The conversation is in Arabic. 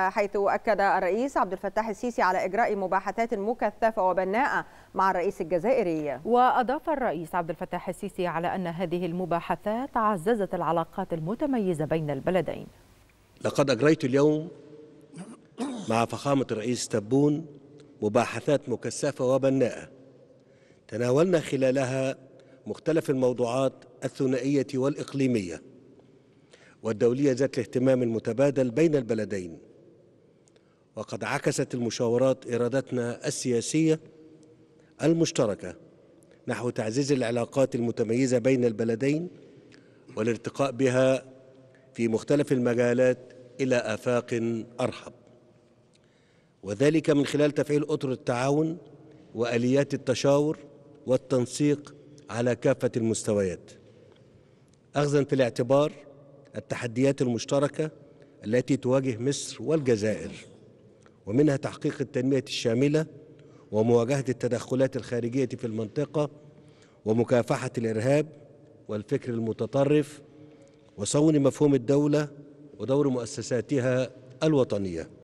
حيث أكد الرئيس عبد الفتاح السيسي على إجراء مباحثات مكثفة وبناءة مع الرئيس الجزائري وأضاف الرئيس عبد الفتاح السيسي على أن هذه المباحثات عززت العلاقات المتميزة بين البلدين لقد أجريت اليوم مع فخامة الرئيس تبون مباحثات مكثفة وبناءة تناولنا خلالها مختلف الموضوعات الثنائية والإقليمية والدولية ذات الاهتمام المتبادل بين البلدين وقد عكست المشاورات إرادتنا السياسية المشتركة نحو تعزيز العلاقات المتميزة بين البلدين والارتقاء بها في مختلف المجالات إلى آفاق أرحب وذلك من خلال تفعيل أطر التعاون وآليات التشاور والتنسيق على كافة المستويات أخذا في الاعتبار التحديات المشتركة التي تواجه مصر والجزائر ومنها تحقيق التنمية الشاملة ومواجهة التدخلات الخارجية في المنطقة ومكافحة الإرهاب والفكر المتطرف وصون مفهوم الدولة ودور مؤسساتها الوطنية